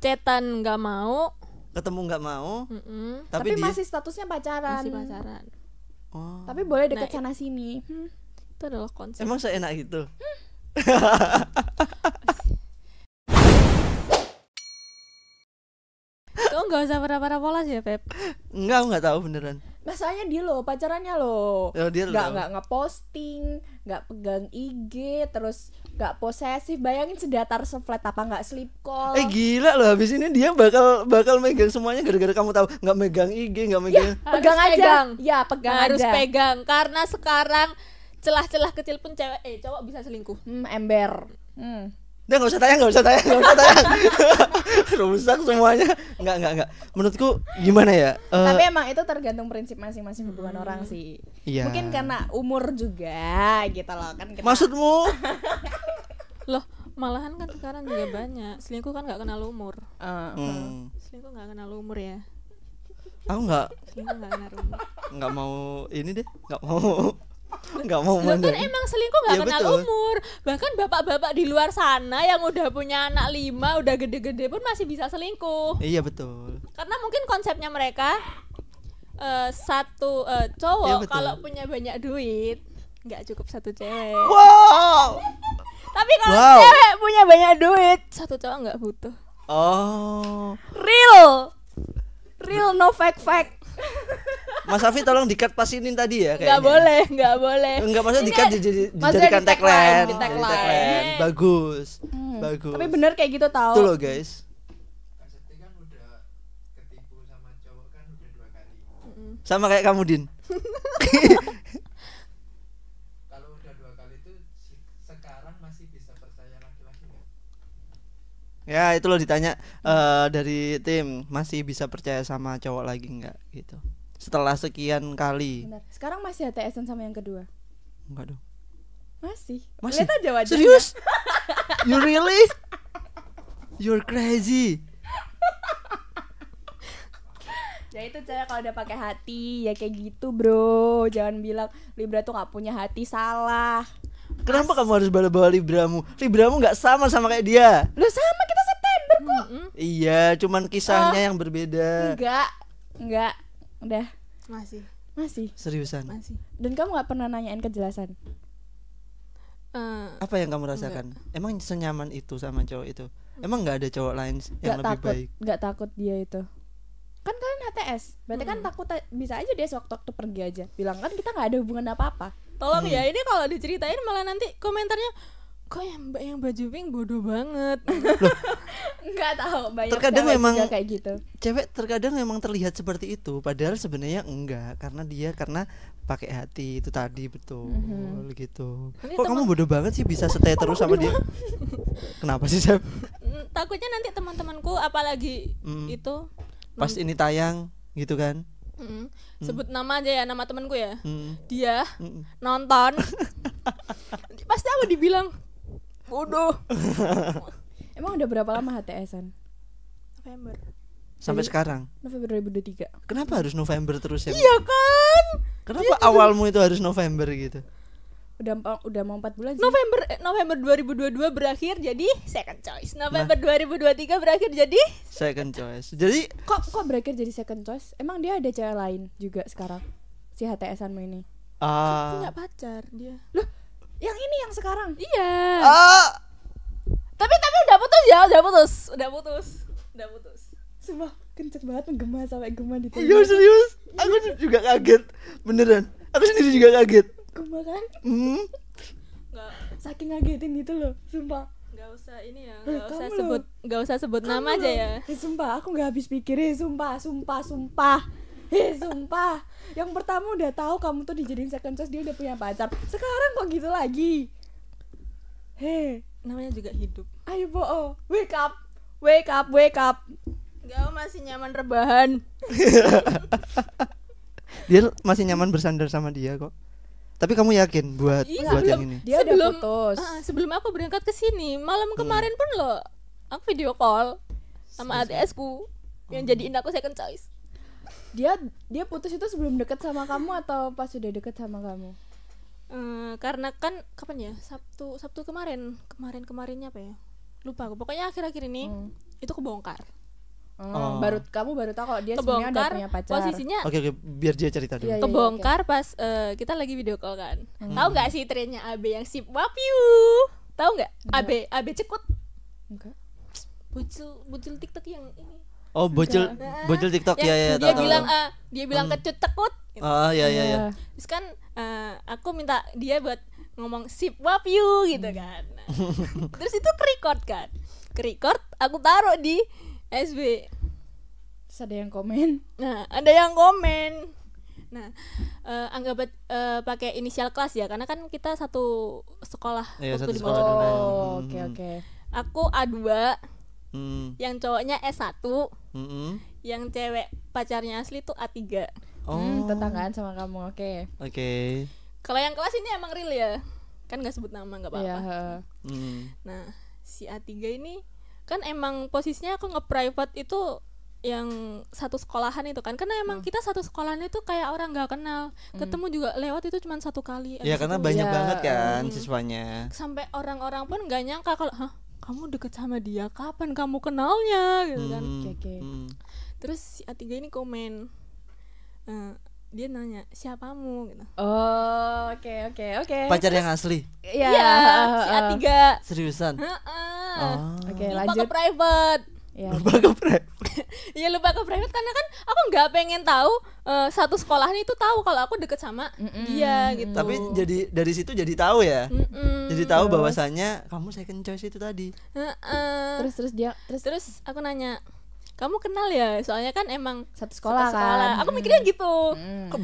cetan nggak mau ketemu nggak mau mm hmm tapi, tapi masih statusnya pacaran masih pacaran oh. tapi boleh deket nah, sana sini hmm, itu adalah konsep emang enak itu hmm. Kau nggak usah berapa pura polos ya, Pep? Enggak, nggak tahu beneran masalahnya nah, dia loh pacarannya loh oh, dia nggak nggak ngeposting nggak pegang IG terus nggak posesif bayangin sedatar seflat apa nggak sleep call eh gila loh habis ini dia bakal bakal megang semuanya gara-gara kamu tahu nggak megang IG nggak ya, megang ya, pegang aja pegang. ya pegang harus aja. pegang karena sekarang celah-celah kecil pun cewek eh cowok bisa selingkuh hmm, ember hmm. Udah nggak usah tayang, nggak usah tayang, nggak usah tayang. Rusak semuanya. Nggak, nggak, nggak. Menurutku gimana ya? Uh, Tapi emang itu tergantung prinsip masing-masing hubungan hmm, orang sih. Iya. Mungkin karena umur juga gitu loh kan. Kita... Maksudmu? loh, malahan kan sekarang juga banyak. Selingkuh kan nggak kenal umur. Uh, hmm. Ah. Selingkuh nggak kenal umur ya. Aku nggak. Selingkuh nggak kenal umur. Nggak mau ini deh. Nggak mau Gak mau mandang. Kan emang selingkuh nggak ya, kenal betul. umur. Bahkan bapak-bapak di luar sana yang udah punya anak lima, udah gede-gede pun masih bisa selingkuh. Iya betul. Karena mungkin konsepnya mereka uh, satu uh, cowok ya, kalau punya banyak duit nggak cukup satu cewek. Wow. Tapi kalau wow. cewek punya banyak duit, satu cowok nggak butuh. Oh. Real. Real no fake fake Mas Afi tolong dikat pas ini tadi ya kayaknya. Enggak boleh, enggak boleh. Enggak maksudnya dikat dijadikan tagline, tagline. Iya. Bagus. Hmm. Bagus. Tapi benar kayak gitu tahu. Tuh loh guys. Kan kan sama kayak kamu Din. Kalau udah dua kali masih bisa percaya laki-laki Ya itu loh ditanya uh, dari tim masih bisa percaya sama cowok lagi nggak gitu setelah sekian kali. Bentar. Sekarang masih TSN sama yang kedua? Enggak dong. Masih. Masih. Lihat aja wajahnya. Serius? you really? You're crazy. ya itu cara kalau udah pakai hati ya kayak gitu bro jangan bilang Libra tuh nggak punya hati salah kenapa Mas... kamu harus bawa-bawa Libramu Libramu nggak sama sama kayak dia lu sama kita September kok mm -hmm. iya cuman kisahnya oh, yang berbeda enggak enggak udah masih masih seriusan masih dan kamu nggak pernah nanyain kejelasan uh, apa yang kamu rasakan enggak. emang senyaman itu sama cowok itu emang nggak ada cowok lain yang gak lebih takut, baik gak takut dia itu kan kalian HTS berarti hmm. kan takut bisa aja dia sewaktu-waktu pergi aja bilang kan kita gak ada hubungan apa-apa tolong hmm. ya ini kalau diceritain malah nanti komentarnya kok yang mbak yang baju pink bodoh banget nggak tahu banyak terkadang memang kayak gitu cewek terkadang memang terlihat seperti itu padahal sebenarnya enggak karena dia karena pakai hati itu tadi betul mm-hmm. gitu Ini kok kamu bodoh banget sih bisa stay terus sama dia kenapa sih Cep? Mm, takutnya nanti teman-temanku apalagi mm. itu pas ini tayang gitu kan mm. sebut mm. nama aja ya nama temanku ya mm. dia mm. nonton pasti aku dibilang bodoh emang udah berapa lama HTSan November sampai sekarang November 2023 kenapa harus November terus ya iya kan kenapa iya, awalmu itu harus November gitu udah udah mau empat bulan sih. November eh, November 2022 berakhir jadi second choice. November nah. 2023 berakhir jadi second choice. Jadi kok kok berakhir jadi second choice? Emang dia ada cewek lain juga sekarang? Si HTSanmu ini. Ah. Uh, punya pacar dia. Loh, yang ini yang sekarang. Iya. Uh. Tapi tapi udah putus ya, udah putus, udah putus, udah putus. semua kenceng banget menggema sampai gema di tengah. Iya serius, aku iya. juga kaget, beneran. Aku sendiri juga kaget. Gema kan? Hmm. Nggak. Saking ngagetin gitu loh, sumpah. Gak usah ini ya, eh, gak Kamu usah sebut, gak usah sebut Kamu nama loh. aja ya. Eh, sumpah, aku gak habis pikir ya, sumpah, sumpah, sumpah. Hei eh, sumpah Yang pertama udah tahu kamu tuh dijadiin second choice Dia udah punya pacar Sekarang kok gitu lagi Hei Namanya juga hidup Ayo bo Wake up Wake up Wake up Gak masih nyaman rebahan Dia masih nyaman bersandar sama dia kok tapi kamu yakin buat iya, buat belum, yang ini? Dia sebelum, udah putus. Uh, sebelum aku berangkat ke sini, malam iya. kemarin hmm. pun loh, aku video call sama ADS ku yang jadiin aku second choice dia dia putus itu sebelum deket sama kamu atau pas sudah deket sama kamu hmm, karena kan kapan ya sabtu sabtu kemarin kemarin kemarinnya apa ya lupa aku pokoknya akhir-akhir ini hmm. itu kebongkar hmm. Oh. baru kamu baru tahu kalau dia sebenarnya punya pacar. Posisinya Oke oke, biar dia cerita dulu. Iya, iya, kebongkar okay. pas uh, kita lagi video call kan. Hmm. Tahu nggak sih trennya AB yang sip wapiu? Tahu nggak? AB AB cekut. Enggak. Bucil bucil TikTok yang ini Oh gitu. bocil bocil TikTok ya, ya ya. Dia tahu, bilang tahu. Uh, dia bilang hmm. kecut tekut. Gitu. Oh ya iya iya. Terus kan uh, aku minta dia buat ngomong sip wap you gitu hmm. kan. Terus itu record kan. record aku taruh di SB. Terus ada yang komen. Nah, ada yang komen. Nah, uh, anggap uh, pakai inisial kelas ya karena kan kita satu sekolah iya, waktu satu di sekolah. Oh, hmm. oke oke. Okay, okay. Aku A2 hmm. yang cowoknya S1 hmm. yang cewek pacarnya asli tuh A3 oh hmm, tetanggaan sama kamu oke okay. oke okay. kalau yang kelas ini emang real ya kan nggak sebut nama nggak apa-apa yeah. Iya, hmm. nah si A3 ini kan emang posisinya aku nge-private itu yang satu sekolahan itu kan karena emang hmm. kita satu sekolahan itu kayak orang nggak kenal hmm. ketemu juga lewat itu cuma satu kali ya karena banyak ya, banget kan hmm. siswanya sampai orang-orang pun nggak nyangka kalau kamu deket sama dia kapan kamu kenalnya gitu kan hmm, okay, -kaya. Gitu. Hmm. terus si A3 ini komen uh, dia nanya siapamu gitu oh oke okay, oke okay, oke okay. pacar yang asli iya yeah, iya, yeah, uh, uh, si A3 seriusan uh, uh. Oh. oke okay, lanjut ke private ya. lupa ke private Iya lupa ke private karena kan aku nggak pengen tahu uh, satu sekolahnya itu tahu kalau aku deket sama mm -mm. dia gitu tapi jadi dari situ jadi tahu ya mm -mm. jadi tahu bahwasannya kamu second choice itu tadi uh -uh. terus terus dia terus terus aku nanya kamu kenal ya soalnya kan emang satu sekolah, satu sekolah. kan aku hmm. mikirnya hmm. gitu hmm. Kok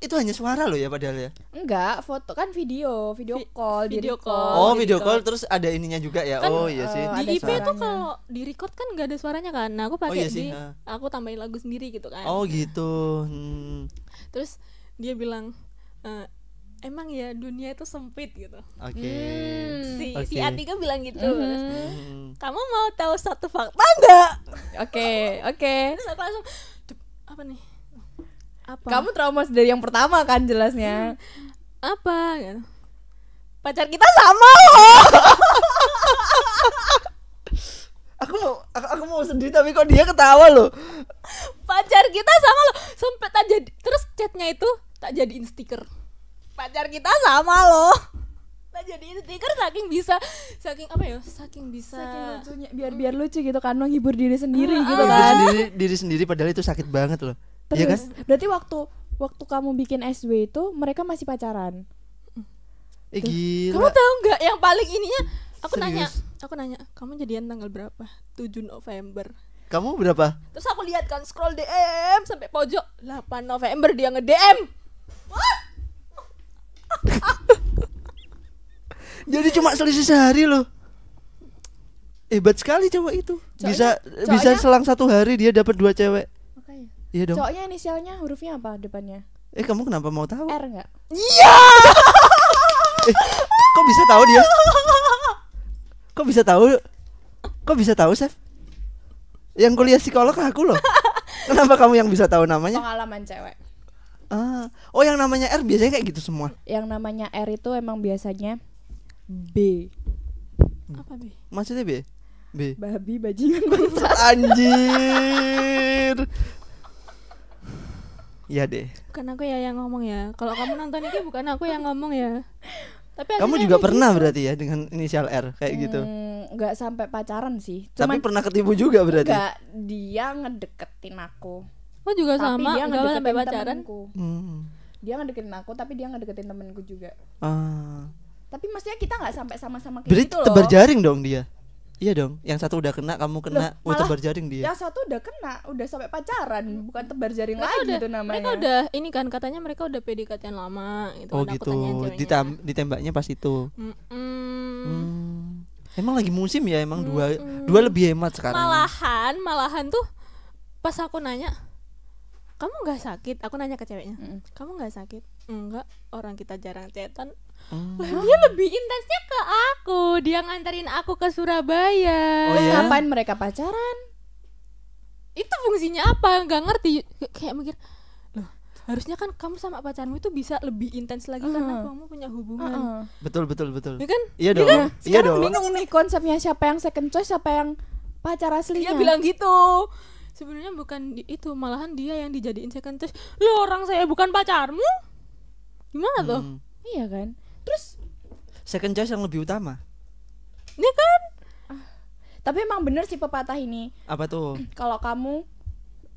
itu hanya suara loh ya padahal ya enggak foto kan video video Vi call video call, call oh video video call. call terus ada ininya juga ya kan, oh iya sih eh, di IP suaranya. tuh kalau di record kan nggak ada suaranya kan nah aku oh, pakai oh, iya sih. di nah. aku tambahin lagu sendiri gitu kan oh gitu hmm. terus dia bilang e, emang ya dunia itu sempit gitu. Oke. Okay. Hmm, si okay. si Atika bilang gitu. Mm -hmm. Kamu mau tahu satu fakta enggak? Oke, oke. Okay. langsung apa nih? Apa? Kamu trauma dari yang pertama kan jelasnya. Hmm. Apa gitu. Pacar kita sama loh. aku mau aku, aku mau sedih tapi kok dia ketawa loh. Pacar kita sama loh. Sempet aja terus chatnya itu tak jadiin stiker pacar kita sama loh nah jadi stiker kan saking bisa saking apa ya saking bisa saking lucunya biar biar lucu gitu kan menghibur diri sendiri uh, gitu ah. kan diri, diri sendiri padahal itu sakit banget loh iya Terus, ya kan berarti waktu waktu kamu bikin SW itu mereka masih pacaran eh, gila. kamu tahu nggak yang paling ininya aku Serius? nanya aku nanya kamu jadian tanggal berapa 7 November kamu berapa terus aku lihat kan scroll DM sampai pojok 8 November dia nge DM What? Jadi cuma selisih sehari loh. Hebat sekali cowok itu. bisa cowoknya, bisa selang satu hari dia dapat dua cewek. Okay. Iya dong. Cowoknya inisialnya hurufnya apa depannya? Eh kamu kenapa mau tahu? R enggak? Iya. eh, kok bisa tahu dia? Kok bisa tahu? Kok bisa tahu, Chef? Yang kuliah psikolog aku loh. Kenapa kamu yang bisa tahu namanya? Pengalaman cewek. Uh, Oh, yang namanya R biasanya kayak gitu semua. Yang namanya R itu emang biasanya B. Apa B? Maksudnya B? B. Babi bajingan bangsat. Anjir. Iya deh. Bukan aku ya yang ngomong ya. Kalau kamu nonton itu bukan aku yang ngomong ya. Tapi kamu juga pernah gitu. berarti ya dengan inisial R kayak gitu. hmm, gitu. Enggak sampai pacaran sih. Cuman Tapi pernah ketipu juga berarti. Enggak, dia ngedeketin aku. Oh juga tapi sama, dia gak sampai pacaran. Temenku. Hmm. Dia ngedeketin aku, tapi dia ngedeketin temenku juga. Ah. Tapi maksudnya kita nggak sampai sama-sama kayak Berarti gitu loh. tebar jaring dong dia. Iya dong, yang satu udah kena, kamu kena, Loh, malah tebar jaring dia. Yang satu udah kena, udah sampai pacaran, bukan tebar jaring mereka lagi udah, itu namanya. Mereka udah, ini kan katanya mereka udah PDKT yang lama gitu. Oh kan, gitu, Ditem ditembaknya pas itu. Mm Hmm. Emang lagi musim ya, emang mm dua dua lebih hemat sekarang. Malahan, malahan tuh pas aku nanya, kamu nggak sakit aku nanya ke ceweknya mm. kamu nggak sakit enggak orang kita jarang cetan Hmm. dia lebih intensnya ke aku. Dia nganterin aku ke Surabaya. Oh, iya? ngapain mereka pacaran? Itu fungsinya apa? nggak ngerti. Kayak mikir, harusnya kan kamu sama pacarmu itu bisa lebih intens lagi uh. karena uh-huh. kamu punya hubungan. Uh -huh. Betul betul betul. Ya kan? Iya ya dong. Ya kan? Iya Sekarang iya dong. bingung nih konsepnya siapa yang second choice, siapa yang pacar aslinya. Dia bilang gitu sebenarnya bukan itu malahan dia yang dijadiin second choice lo orang saya bukan pacarmu gimana tuh hmm. iya kan terus second choice yang lebih utama ya kan ah, tapi emang bener sih pepatah ini apa tuh kalau kamu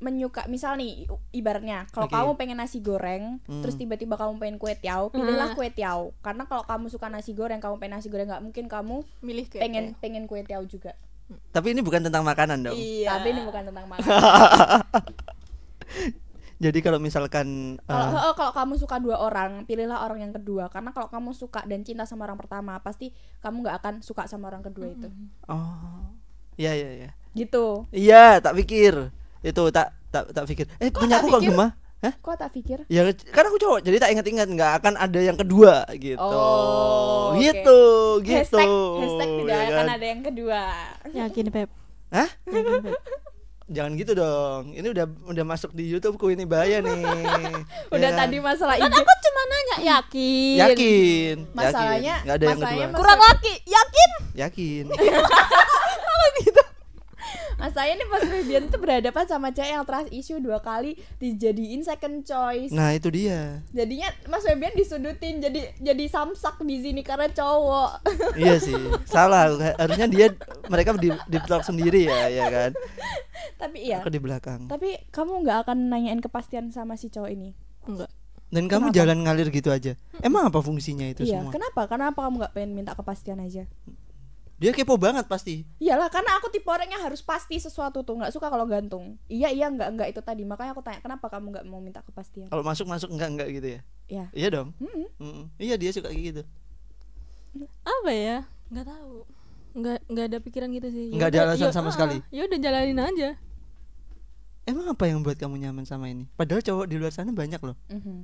menyuka misal nih ibarnya kalau okay. kamu pengen nasi goreng hmm. terus tiba-tiba kamu pengen kue tiao pilihlah mm-hmm. kue tiao karena kalau kamu suka nasi goreng kamu pengen nasi goreng nggak mungkin kamu milih kue pengen tiaw. pengen kue tiao juga tapi ini bukan tentang makanan dong. Iya. Tapi ini bukan tentang makanan. Jadi kalau misalkan kalau uh, kalau kamu suka dua orang, pilihlah orang yang kedua karena kalau kamu suka dan cinta sama orang pertama, pasti kamu nggak akan suka sama orang kedua itu. Oh. Iya iya iya. Gitu. Iya, tak pikir. Itu tak tak tak pikir. Eh, punya aku kok gemah. Hah? Kok tak pikir? Ya karena aku cowok jadi tak ingat-ingat nggak akan ada yang kedua gitu. Oh, gitu, okay. gitu. Hashtag, hashtag tidak ya akan kan? ada yang kedua. Yakin Beb. Hah? Ya, Jangan gitu dong. Ini udah udah masuk di YouTube ku ini bahaya nih. udah ya. Kan? tadi masalah ini Kan aku cuma nanya yakin. Yakin. Masalahnya nggak ada yang Masalah... Kurang laki. Yakin. Yakin. Mas nah, saya nih pas Febian tuh berhadapan sama cewek yang trust issue dua kali dijadiin second choice. Nah itu dia. Jadinya Mas Febian disudutin jadi jadi samsak di sini karena cowok. iya sih, salah. Harusnya dia mereka di di belakang sendiri ya, ya kan. Tapi iya. Aku di belakang. Tapi kamu nggak akan nanyain kepastian sama si cowok ini? Enggak. Dan kamu jalan ngalir gitu aja. Emang apa fungsinya itu iya, semua? Kenapa? Kenapa kamu nggak pengen minta kepastian aja? Dia kepo banget pasti. Iyalah karena aku tipe orangnya harus pasti sesuatu tuh nggak suka kalau gantung. Iya iya nggak nggak itu tadi makanya aku tanya kenapa kamu nggak mau minta kepastian. Kalau masuk masuk nggak nggak gitu ya? Iya. Iya dong. -hmm. -hmm. Iya dia suka kayak gitu. Apa ya? Nggak tahu. Nggak nggak ada pikiran gitu sih. nggak ada alasan sama ah, sekali. Ah, ya udah jalanin aja. Emang apa yang buat kamu nyaman sama ini? Padahal cowok di luar sana banyak loh. Mm -hmm.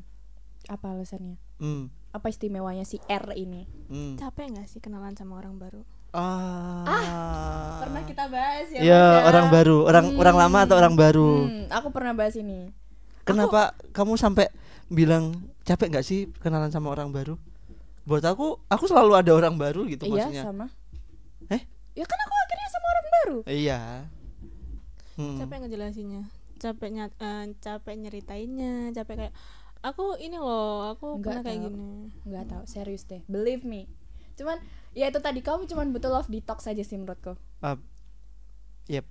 Apa alasannya? Mm. Apa istimewanya si R ini? Mm. Capek nggak sih kenalan sama orang baru? Ah. ah. pernah kita bahas ya. Iya, ya? orang baru, orang hmm. orang lama atau orang baru. Hmm, aku pernah bahas ini. Kenapa aku... kamu sampai bilang capek nggak sih kenalan sama orang baru? Buat aku, aku selalu ada orang baru gitu iya, maksudnya. Iya, sama. Eh? Ya kan aku akhirnya sama orang baru. Iya. Hmm. Capek ngejelasinnya. Capek nyat, uh, capek nyeritainnya, capek kayak aku ini loh, aku nggak tahu. kayak gini. Enggak tahu, serius deh. Believe me cuman ya itu tadi kamu cuman butuh love detox aja sih menurutku uh, yep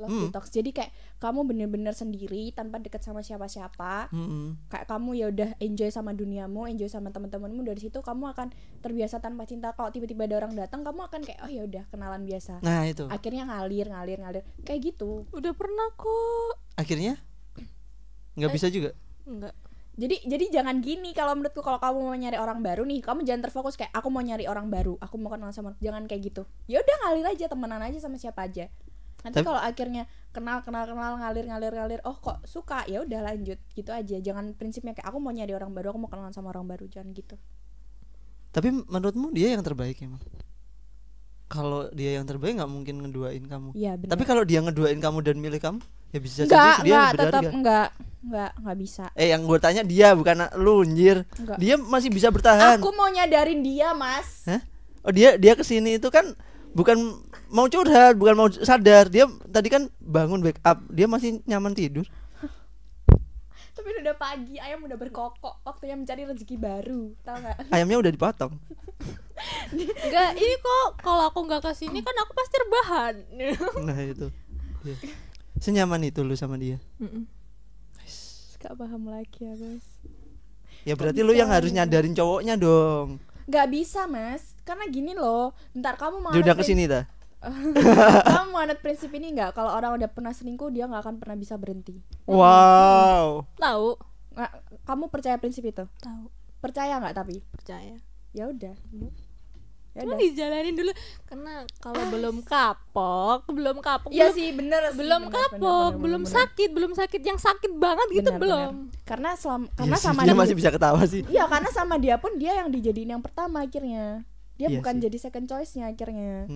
love mm. detox jadi kayak kamu bener-bener sendiri tanpa deket sama siapa-siapa mm -hmm. kayak kamu ya udah enjoy sama duniamu enjoy sama teman-temanmu dari situ kamu akan terbiasa tanpa cinta kalau tiba-tiba ada orang datang kamu akan kayak oh ya udah kenalan biasa nah itu akhirnya ngalir ngalir ngalir kayak gitu udah pernah kok akhirnya nggak eh. bisa juga Enggak jadi jadi jangan gini kalau menurutku kalau kamu mau nyari orang baru nih kamu jangan terfokus kayak aku mau nyari orang baru aku mau kenal sama jangan kayak gitu ya udah ngalir aja temenan aja sama siapa aja nanti kalau akhirnya kenal kenal kenal ngalir ngalir ngalir oh kok suka ya udah lanjut gitu aja jangan prinsipnya kayak aku mau nyari orang baru aku mau kenalan sama orang baru jangan gitu tapi menurutmu dia yang terbaik emang kalau dia yang terbaik nggak mungkin ngeduain kamu ya, tapi kalau dia ngeduain kamu dan milih kamu ya bisa enggak, sendiri enggak, dia tetap enggak Enggak, enggak bisa. Eh, yang gue tanya dia bukan lu, anjir. Dia masih bisa bertahan. Aku mau nyadarin dia, Mas. Hah? Oh, dia dia kesini itu kan bukan mau curhat, bukan mau sadar. Dia tadi kan bangun up, dia masih nyaman tidur. Tapi udah pagi, ayam udah berkokok, waktunya mencari rezeki baru, tau gak? Ayamnya udah dipotong. Enggak, ini kok kalau aku nggak kesini kan aku pasti rebahan. nah itu. Iya senyaman itu lu sama dia mm -mm. gak paham lagi ya guys ya berarti lu yang harus nyadarin cowoknya dong Gak bisa mas karena gini loh ntar kamu mau udah kesini dah kamu mau prinsip ini nggak kalau orang udah pernah selingkuh dia nggak akan pernah bisa berhenti wow tahu kamu percaya prinsip itu tahu percaya nggak tapi percaya ya udah Ya Cuma dijalanin dulu karena kalau belum kapok, belum kapok. Iya sih, bener. Belum bener, kapok, bener, bener, belum bener, sakit, belum sakit yang sakit banget gitu bener. belum. Karena selama karena ya, sama dia, masih bisa ketawa sih. Iya, karena sama dia pun dia yang dijadiin yang pertama akhirnya. Dia ya bukan sih. jadi second choice-nya akhirnya.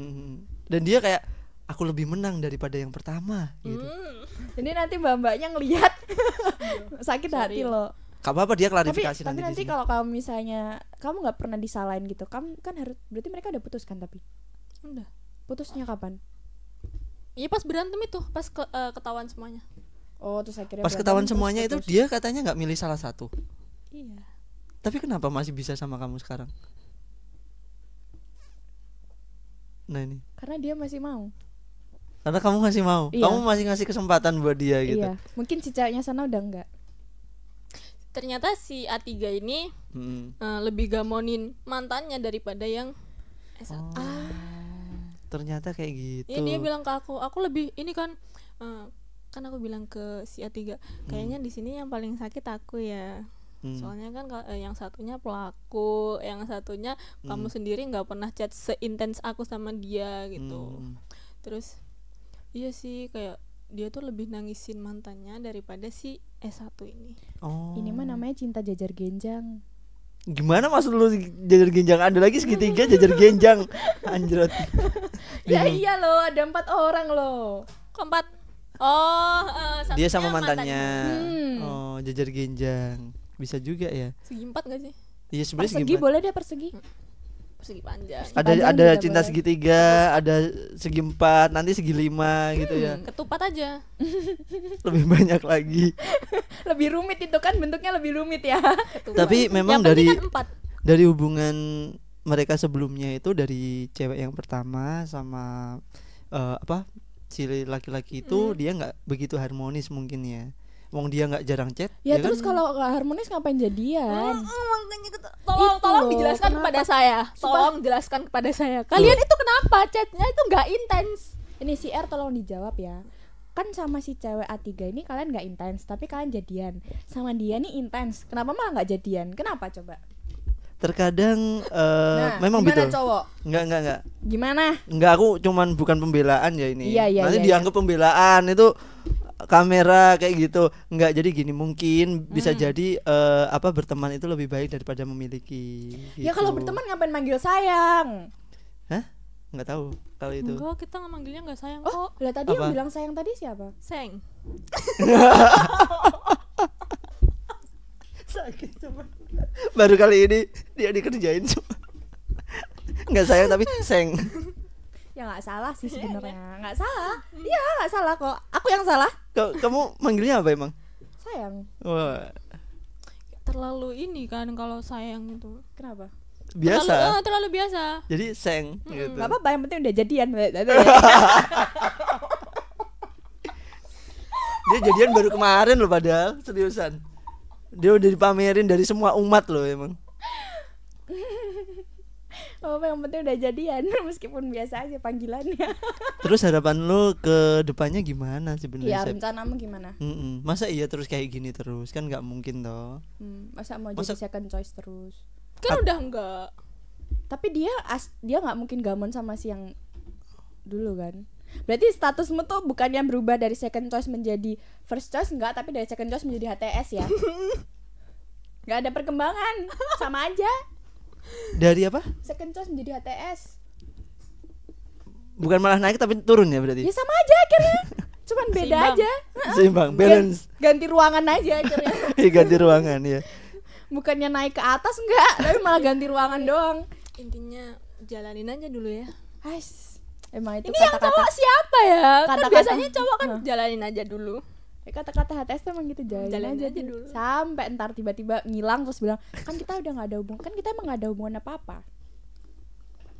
Dan dia kayak aku lebih menang daripada yang pertama gitu. Hmm. Ini nanti mbak-mbaknya ngelihat sakit Sorry. hati ya. loh. Gak apa-apa dia klarifikasi tapi, nanti. Tapi nanti kalau kamu misalnya kamu nggak pernah disalahin gitu, kamu kan harus berarti mereka udah putus kan tapi. Udah. Putusnya kapan? Iya pas berantem itu, pas ke, uh, ketahuan semuanya. Oh, terus akhirnya Pas ketahuan semuanya terus, itu dia katanya nggak milih salah satu. Iya. Tapi kenapa masih bisa sama kamu sekarang? Nah ini. Karena dia masih mau. Karena kamu masih mau. Iya. Kamu masih ngasih kesempatan buat dia gitu. Iya. Mungkin si sana udah enggak ternyata si A3 ini hmm. uh, lebih gamonin mantannya daripada yang S1. Oh. Ah. Ternyata kayak gitu. Ya, dia bilang ke aku, aku lebih ini kan uh, kan aku bilang ke si A3, kayaknya hmm. di sini yang paling sakit aku ya. Hmm. Soalnya kan uh, yang satunya pelaku, yang satunya hmm. kamu sendiri nggak pernah chat seintens aku sama dia gitu. Hmm. Terus iya sih kayak dia tuh lebih nangisin mantannya daripada si S1 ini. Oh. Ini mah namanya cinta jajar genjang. Gimana maksud lu jajar genjang? Ada lagi segitiga jajar genjang. Anjir. ya iya lo ada empat orang loh. Keempat. Oh, uh, dia sama mantannya. Hmm. Oh, jajar genjang. Bisa juga ya. Segi empat gak sih? Iya sebenarnya persegi boleh dia persegi persegi panjang. ada panjang ada cinta segitiga, ada segi empat, nanti segi lima hmm, gitu ya. Hmm, ketupat aja. lebih banyak lagi. lebih rumit itu kan bentuknya lebih rumit ya. Ketupat. Tapi memang dari kan empat. dari hubungan mereka sebelumnya itu dari cewek yang pertama sama uh, apa si laki-laki itu hmm. dia nggak begitu harmonis mungkin ya. Wong dia nggak jarang chat. Ya, ya terus kan? kalau nggak harmonis ngapain jadian? Gitu, tolong, itu, tolong dijelaskan kenapa? kepada saya. Tolong jelaskan kepada saya. Kalian itu kenapa chatnya itu nggak intens? Ini si R tolong dijawab ya. Kan sama si cewek A3 ini kalian nggak intens, tapi kalian jadian. Sama dia nih intens. Kenapa malah nggak jadian? Kenapa coba? terkadang uh, nah, memang gimana betul cowok nggak nggak nggak gimana nggak aku cuman bukan pembelaan ya ini iya, iya, nanti iya, iya, dianggap iya. pembelaan itu kamera kayak gitu nggak jadi gini mungkin bisa hmm. jadi uh, apa berteman itu lebih baik daripada memiliki gitu. ya kalau gitu. berteman ngapain manggil sayang hah nggak tahu kalau itu enggak kita nggak manggilnya nggak sayang oh, oh lah tadi apa? yang bilang sayang tadi siapa seng sakit baru kali ini dia dikerjain cuma nggak sayang tapi seng ya nggak salah sih iya, sebenarnya iya. nggak salah hmm. iya nggak salah kok aku yang salah K kamu manggilnya apa emang sayang Wah. terlalu ini kan kalau sayang itu kenapa biasa terlalu, oh, terlalu biasa jadi seng -hmm. gitu. Gak apa-apa yang penting udah jadian dia jadian baru kemarin loh padahal seriusan dia udah dipamerin dari semua umat loh emang apa yang penting udah jadian meskipun biasa aja panggilannya terus harapan lo ke depannya gimana sebenarnya ya mau gimana Mm-mm. masa iya terus kayak gini terus kan nggak mungkin toh hmm, masa mau masa... jadi second choice terus kan udah enggak tapi dia as dia nggak mungkin gamon sama si yang dulu kan berarti statusmu tuh bukan yang berubah dari second choice menjadi first choice enggak tapi dari second choice menjadi HTS ya nggak ada perkembangan sama aja dari apa second choice menjadi HTS bukan malah naik tapi turun ya berarti ya sama aja akhirnya cuman beda Seimbang. aja Seimbang, balance ganti ruangan aja akhirnya iya ganti ruangan ya bukannya naik ke atas enggak tapi malah ganti ruangan doang intinya jalanin aja dulu ya Ais, emang itu ini kata -kata. yang cowok siapa ya kata -kata. kan biasanya cowok kan jalanin aja dulu ya kata-kata HTS tuh emang gitu jalan, jalan aja, aja dulu sampai ntar tiba-tiba ngilang terus bilang kan kita udah nggak ada hubungan kan kita emang gak ada hubungan apa apa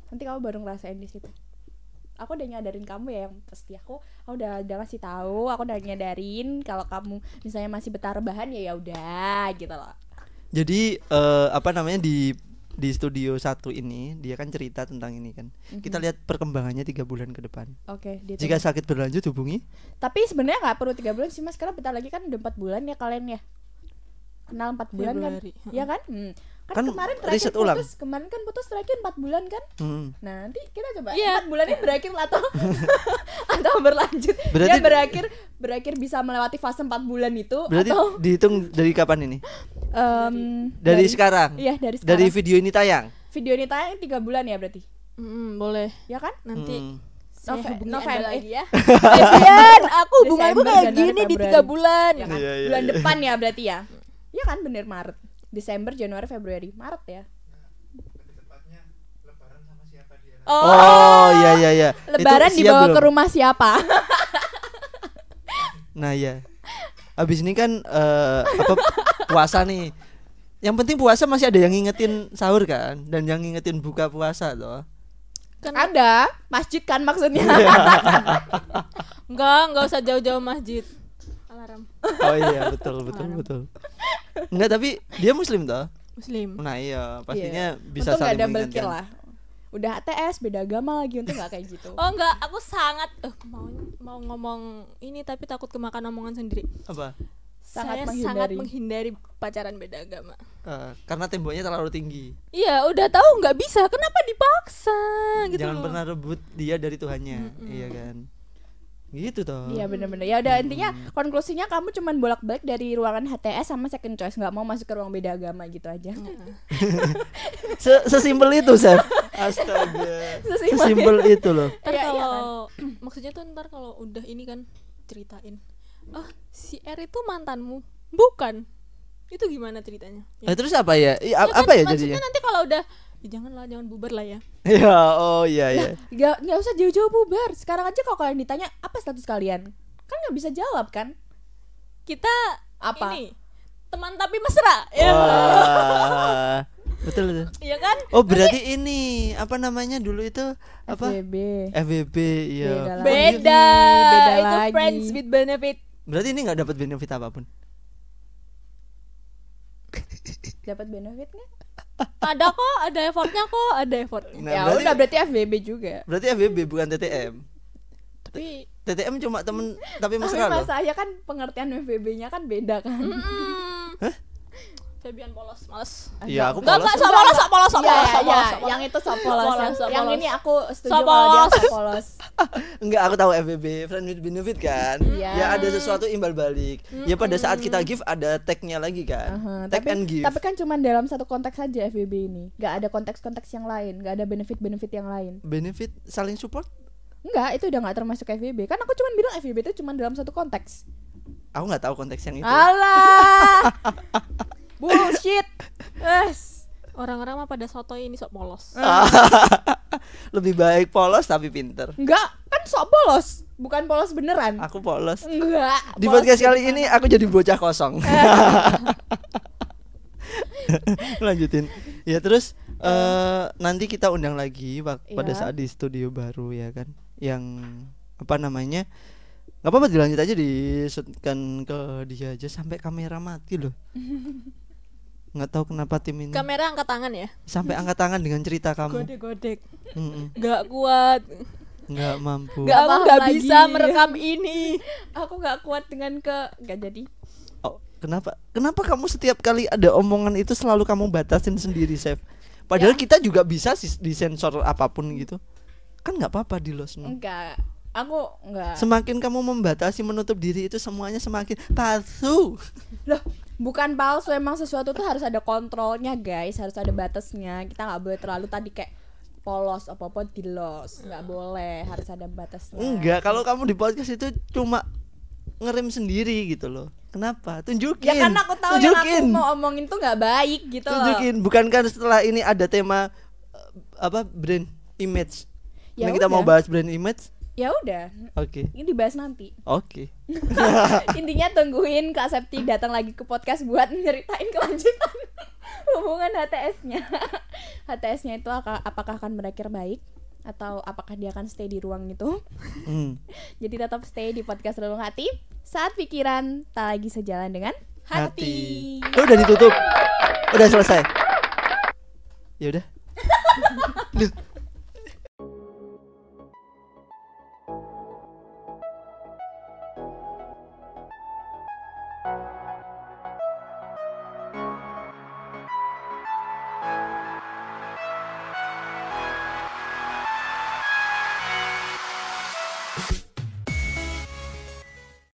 nanti kamu baru ngerasain di situ aku udah nyadarin kamu ya yang pasti aku aku udah udah ngasih tahu aku udah nyadarin kalau kamu misalnya masih betar bahan ya ya udah gitu loh jadi uh, apa namanya di di studio satu ini dia kan cerita tentang ini kan mm-hmm. kita lihat perkembangannya tiga bulan ke depan oke okay, jika sakit berlanjut hubungi tapi sebenarnya nggak perlu tiga bulan sih mas karena bentar lagi kan udah empat bulan ya kalian ya kenal empat bulan kan ya kan hmm kan, kan kemarin terakhir riset putus, ulang. kemarin kan putus terakhir 4 bulan kan hmm. nah nanti kita coba yeah. Iya. 4 ini berakhir atau atau berlanjut berarti, ya berakhir berakhir bisa melewati fase 4 bulan itu berarti atau dihitung dari kapan ini um, dari, dari sekarang iya dari sekarang. dari video ini tayang video ini tayang tiga bulan ya berarti mm, boleh ya kan nanti hmm. November, lagi eh. ya. Kalian, aku hubunganku kayak gini di tiga bulan, ya kan? bulan iya. depan ya berarti ya. ya kan bener Maret. Desember, Januari, Februari, Maret ya. Oh, oh iya iya iya. Lebaran Itu dibawa belum? ke rumah siapa? nah ya. Abis ini kan uh, apa puasa nih. Yang penting puasa masih ada yang ngingetin sahur kan dan yang ngingetin buka puasa loh. Kan ada masjid kan maksudnya. Iya. enggak, enggak usah jauh-jauh masjid alarm oh iya betul betul alarm. betul enggak tapi dia muslim toh muslim nah iya pastinya yeah. bisa Untung saling ada kill lah udah ATS beda agama lagi untuk gak kayak gitu oh enggak aku sangat uh, mau mau ngomong ini tapi takut kemakan omongan sendiri apa sangat saya menghindari. sangat menghindari pacaran beda agama uh, karena temboknya terlalu tinggi iya udah tahu nggak bisa kenapa dipaksa gitu jangan loh. pernah rebut dia dari Tuhannya mm -mm. iya kan gitu toh iya bener-bener ya udah hmm. intinya konklusinya kamu cuman bolak-balik dari ruangan HTS sama second choice nggak mau masuk ke ruang beda agama gitu aja Se sesimpel itu Chef astaga sesimpel itu loh Tapi ya, iya kalau kan. maksudnya tuh ntar kalau udah ini kan ceritain oh si R itu mantanmu bukan itu gimana ceritanya ya. Eh, terus apa ya, ya kan apa kan, ya jadinya nanti kalau udah ya janganlah jangan bubar lah ya ya oh iya ya nggak nggak usah jauh-jauh bubar sekarang aja kalau kalian ditanya apa status kalian kan nggak bisa jawab kan kita apa ini, teman tapi mesra ya betul betul iya kan oh berarti Nanti, ini apa namanya dulu itu apa FBB FBB iya. Oh, iya beda, beda, beda itu friends with benefit berarti ini nggak dapat benefit apapun dapat benefit nggak ada kok ada effortnya kok ada effort. nah, ya berarti, udah berarti FBB juga berarti FBB bukan TTM tapi TTM cuma temen tapi masalah tapi Masalah saya kan pengertian FBB-nya kan beda kan mm -mm. Hah? Febian polos, males. Iya, aku polos. Enggak, enggak, sok polos, sok polos, sok iya, polos, Iya, Yang itu sok polos. Yang ini aku setuju sama dia sok polos. Enggak, aku tahu FBB, friend with benefit kan. Iya. Ya ada sesuatu imbal balik. Ya pada saat kita give ada tag-nya lagi kan. Tag and give. Tapi kan cuma dalam satu konteks saja FBB ini. Enggak ada konteks-konteks yang lain, enggak ada benefit-benefit yang lain. Benefit saling support? Enggak, itu udah enggak termasuk FBB. Kan aku cuma bilang FBB itu cuma dalam satu konteks. Aku nggak tahu konteks yang itu. Alah. bullshit yes orang-orang mah pada soto ini sok polos lebih baik polos tapi pinter enggak kan sok polos bukan polos beneran aku polos enggak di podcast kali ini aku jadi bocah kosong lanjutin ya terus uh, nanti kita undang lagi iya. pada saat di studio baru ya kan yang apa namanya nggak apa-apa dilanjut aja disetkan ke dia aja sampai kamera mati loh nggak tahu kenapa tim ini kamera angkat tangan ya sampai angkat tangan dengan cerita kamu godek godek mm -mm. nggak kuat nggak mampu nggak aku nggak bisa merekam ini aku nggak kuat dengan ke nggak jadi oh kenapa kenapa kamu setiap kali ada omongan itu selalu kamu batasin sendiri chef padahal ya. kita juga bisa sih disensor apapun gitu kan nggak apa-apa di los enggak aku enggak semakin kamu membatasi menutup diri itu semuanya semakin palsu loh bukan palsu emang sesuatu tuh harus ada kontrolnya guys harus ada batasnya kita nggak boleh terlalu tadi kayak polos apa apa di los nggak ya. boleh harus ada batasnya enggak kalau kamu di podcast itu cuma ngerim sendiri gitu loh kenapa tunjukin ya karena aku tahu tunjukin. yang aku mau omongin tuh nggak baik gitu tunjukin loh. kan setelah ini ada tema eh, apa brand image Yang kita mau bahas brand image ya udah oke okay. ini dibahas nanti oke okay. Intinya tungguin Kak Septi datang lagi ke podcast buat nyeritain kelanjutan hubungan HTS-nya. HTS-nya itu apakah akan berakhir baik atau apakah dia akan stay di ruang itu? Mm. Jadi tetap stay di podcast Relung Hati saat pikiran tak lagi sejalan dengan hati. hati. Oh, udah ditutup. Udah selesai. Ya udah.